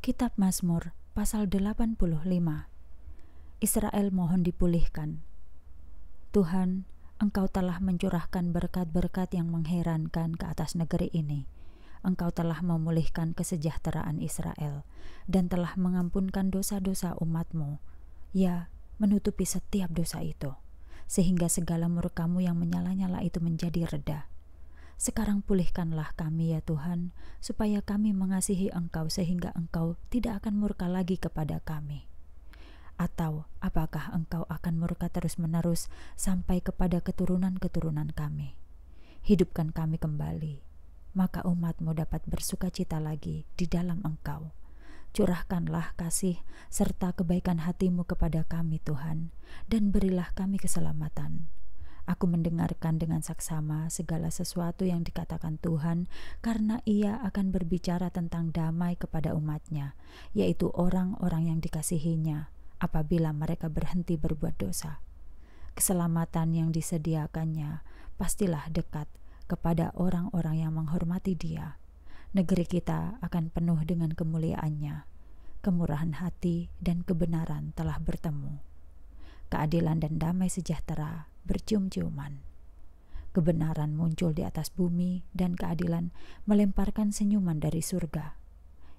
Kitab Mazmur pasal 85 Israel mohon dipulihkan Tuhan, Engkau telah mencurahkan berkat-berkat yang mengherankan ke atas negeri ini. Engkau telah memulihkan kesejahteraan Israel dan telah mengampunkan dosa-dosa umatmu. Ya, menutupi setiap dosa itu, sehingga segala murkamu yang menyala-nyala itu menjadi reda. Sekarang pulihkanlah kami ya Tuhan, supaya kami mengasihi Engkau sehingga Engkau tidak akan murka lagi kepada kami. Atau apakah Engkau akan murka terus-menerus sampai kepada keturunan-keturunan kami? Hidupkan kami kembali, maka umatmu dapat bersuka cita lagi di dalam Engkau curahkanlah kasih serta kebaikan hatimu kepada kami Tuhan, dan berilah kami keselamatan. Aku mendengarkan dengan saksama segala sesuatu yang dikatakan Tuhan karena ia akan berbicara tentang damai kepada umatnya, yaitu orang-orang yang dikasihinya apabila mereka berhenti berbuat dosa. Keselamatan yang disediakannya pastilah dekat kepada orang-orang yang menghormati dia. Negeri kita akan penuh dengan kemuliaannya. Kemurahan hati dan kebenaran telah bertemu keadilan dan damai sejahtera bercium-ciuman. Kebenaran muncul di atas bumi, dan keadilan melemparkan senyuman dari surga.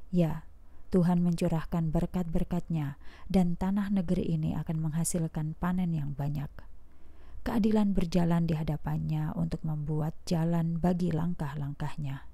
Ya, Tuhan mencurahkan berkat-berkatnya, dan tanah negeri ini akan menghasilkan panen yang banyak. Keadilan berjalan di hadapannya untuk membuat jalan bagi langkah-langkahnya.